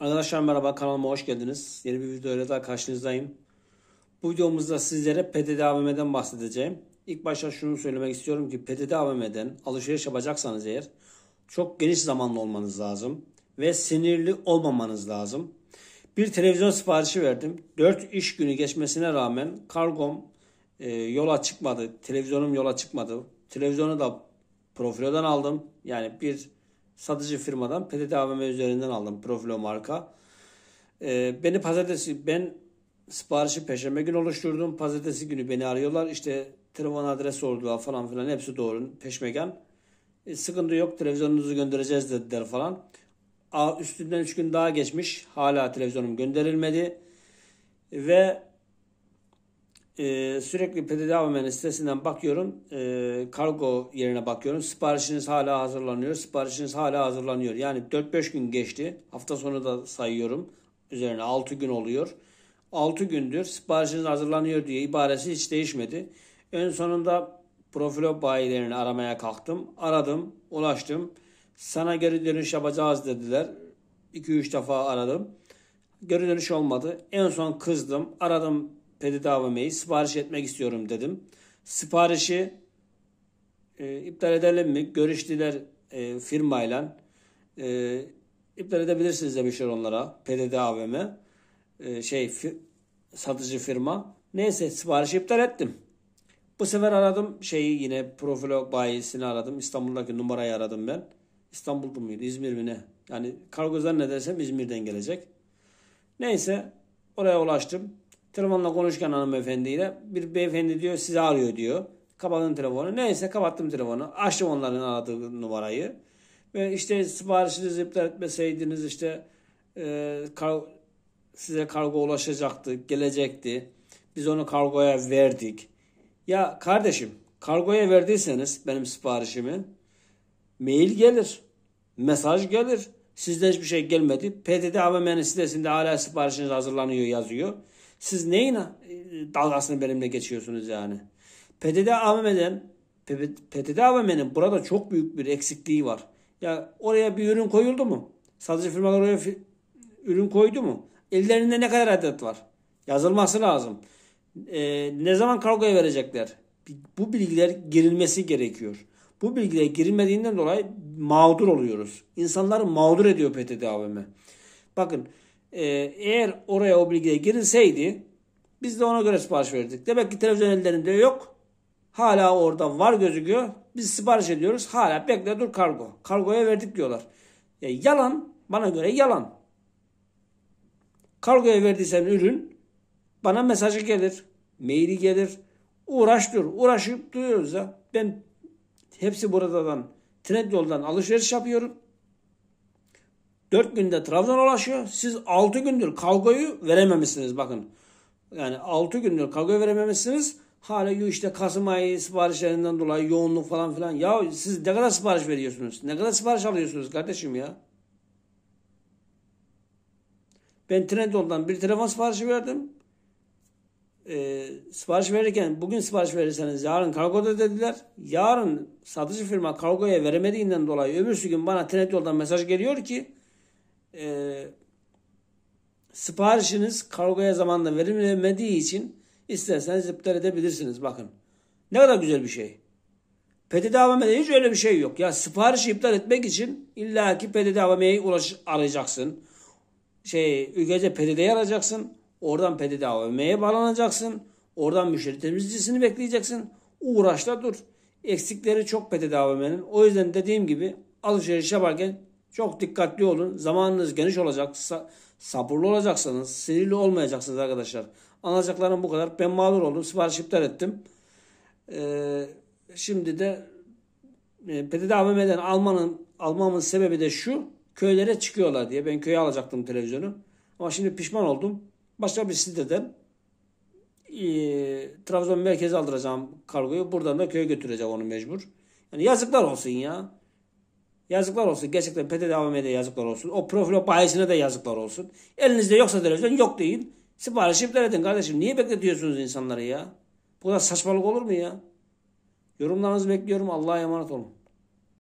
Arkadaşlar merhaba kanalıma hoş geldiniz. Yeni bir videoyla daha karşınızdayım. Bu videomuzda sizlere PTT AVM'den bahsedeceğim. İlk başta şunu söylemek istiyorum ki PTT AVM'den alışveriş yapacaksanız eğer çok geniş zamanlı olmanız lazım ve sinirli olmamanız lazım. Bir televizyon siparişi verdim. 4 iş günü geçmesine rağmen kargom e, yola çıkmadı. Televizyonum yola çıkmadı. Televizyonu da profilodan aldım. Yani bir satıcı firmadan PTT AVM üzerinden aldım Profilo marka. Ee, beni pazartesi ben siparişi peşembe gün oluşturdum. Pazartesi günü beni arıyorlar. İşte telefon adres sordular falan filan hepsi doğru. Peşmegan. E, sıkıntı yok televizyonunuzu göndereceğiz dediler falan. A, üstünden 3 gün daha geçmiş. Hala televizyonum gönderilmedi. Ve e, sürekli Pedidavimen'in sitesinden bakıyorum. E, kargo yerine bakıyorum. Siparişiniz hala hazırlanıyor. Siparişiniz hala hazırlanıyor. Yani 4-5 gün geçti. Hafta sonu da sayıyorum. Üzerine 6 gün oluyor. 6 gündür siparişiniz hazırlanıyor diye ibaresi hiç değişmedi. En sonunda profilo bayilerini aramaya kalktım. Aradım, ulaştım. Sana geri dönüş yapacağız dediler. 2-3 defa aradım. Geri dönüş olmadı. En son kızdım. Aradım Pedidava Mail sipariş etmek istiyorum dedim. Siparişi e, iptal edelim mi? Görüştüler e, firmayla. E, iptal edebilirsiniz demişler onlara. PDD AVM e, şey fi, satıcı firma. Neyse siparişi iptal ettim. Bu sefer aradım şeyi yine profilo bayisini aradım. İstanbul'daki numarayı aradım ben. İstanbul'da mıydı? İzmir mi ne? Yani kargo zannedersem İzmir'den gelecek. Neyse oraya ulaştım. Telefonla konuşken hanımefendiyle bir beyefendi diyor sizi arıyor diyor. Kapattım telefonu. Neyse kapattım telefonu. Açtım onların aradığı numarayı. Ve işte siparişinizi iptal etmeseydiniz işte e, kar, size kargo ulaşacaktı, gelecekti. Biz onu kargoya verdik. Ya kardeşim kargoya verdiyseniz benim siparişimi mail gelir, mesaj gelir. Sizden hiçbir şey gelmedi. PTT AVM'nin sitesinde hala siparişiniz hazırlanıyor yazıyor. Siz neyin e, dalgasını benimle geçiyorsunuz yani? PTT AVM'den PTT AVM'nin burada çok büyük bir eksikliği var. Ya oraya bir ürün koyuldu mu? Satıcı firmalar oraya fi ürün koydu mu? Ellerinde ne kadar adet var? Yazılması lazım. Ee, ne zaman kargoya verecekler? Bu bilgiler girilmesi gerekiyor. Bu bilgiler girilmediğinden dolayı mağdur oluyoruz. İnsanları mağdur ediyor PTT AVM. Bakın ee, eğer oraya o bilgiye girilseydi biz de ona göre sipariş verdik. Demek ki televizyon ellerinde yok. Hala orada var gözüküyor. Biz sipariş ediyoruz. Hala bekle dur kargo. Kargoya verdik diyorlar. E, yalan bana göre yalan. Kargoya verdiysen ürün bana mesajı gelir. Maili gelir. Uğraş dur. Uğraşıp duruyoruz ya. Ben hepsi buradan tren yoldan alışveriş yapıyorum. 4 günde Trabzon'a ulaşıyor. Siz 6 gündür kavgayı verememişsiniz bakın. Yani 6 gündür kavgayı verememişsiniz. Hala işte Kasım ayı siparişlerinden dolayı yoğunluk falan filan. Ya siz ne kadar sipariş veriyorsunuz? Ne kadar sipariş alıyorsunuz kardeşim ya? Ben Trendyol'dan bir telefon siparişi verdim. Ee, sipariş verirken bugün sipariş verirseniz yarın kargoda dediler. Yarın satıcı firma kargoya veremediğinden dolayı öbürsü gün bana Trendyol'dan mesaj geliyor ki e, siparişiniz kargoya zamanla verilmediği için isterseniz iptal edebilirsiniz. Bakın ne kadar güzel bir şey. PTT AVM'de hiç öyle bir şey yok. Ya siparişi iptal etmek için illaki PTT AVM'ye ulaş arayacaksın. Şey, ülkece PTT'ye arayacaksın. Oradan PTT AVM'ye bağlanacaksın. Oradan müşteri temizleyicisini bekleyeceksin. Uğraşla dur. Eksikleri çok PTT AVM'nin. O yüzden dediğim gibi alışveriş yaparken çok dikkatli olun. Zamanınız geniş olacak. Sabırlı olacaksınız. Sinirli olmayacaksınız arkadaşlar. Anlatacaklarım bu kadar. Ben mağdur oldum. Sipariş iptal ettim. Ee, şimdi de e, PTT AVM'den almanın, almamın sebebi de şu. Köylere çıkıyorlar diye. Ben köye alacaktım televizyonu. Ama şimdi pişman oldum. Başka bir siteden e, Trabzon merkeze aldıracağım kargoyu. Buradan da köye götüreceğim onu mecbur. Yani yazıklar olsun ya. Yazıklar olsun. Gerçekten PTT AVM'de yazıklar olsun. O profilo bayisine de yazıklar olsun. Elinizde yoksa televizyon yok deyin. Siparişi iptal edin kardeşim. Niye bekletiyorsunuz insanları ya? Bu da saçmalık olur mu ya? Yorumlarınızı bekliyorum. Allah'a emanet olun.